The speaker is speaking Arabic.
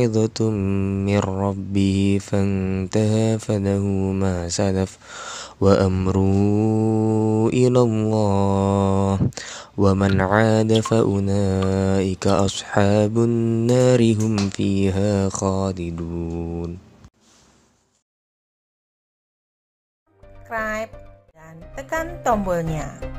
موعظة من ربه فانتهى فله ما سلف وأمره إلى الله ومن عاد فأولئك أصحاب النار هم فيها خالدون subscribe dan tekan tombolnya